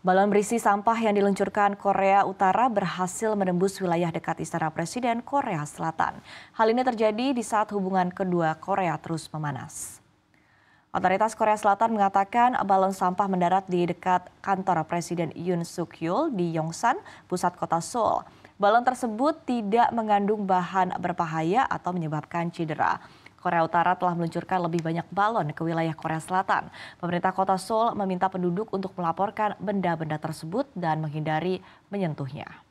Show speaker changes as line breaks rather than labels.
Balon berisi sampah yang diluncurkan Korea Utara berhasil menembus wilayah dekat istana Presiden Korea Selatan. Hal ini terjadi di saat hubungan kedua Korea terus memanas. Otoritas Korea Selatan mengatakan balon sampah mendarat di dekat kantor Presiden Yoon Suk Yeol di Yongsan, pusat kota Seoul. Balon tersebut tidak mengandung bahan berbahaya atau menyebabkan cedera. Korea Utara telah meluncurkan lebih banyak balon ke wilayah Korea Selatan. Pemerintah kota Seoul meminta penduduk untuk melaporkan benda-benda tersebut dan menghindari menyentuhnya.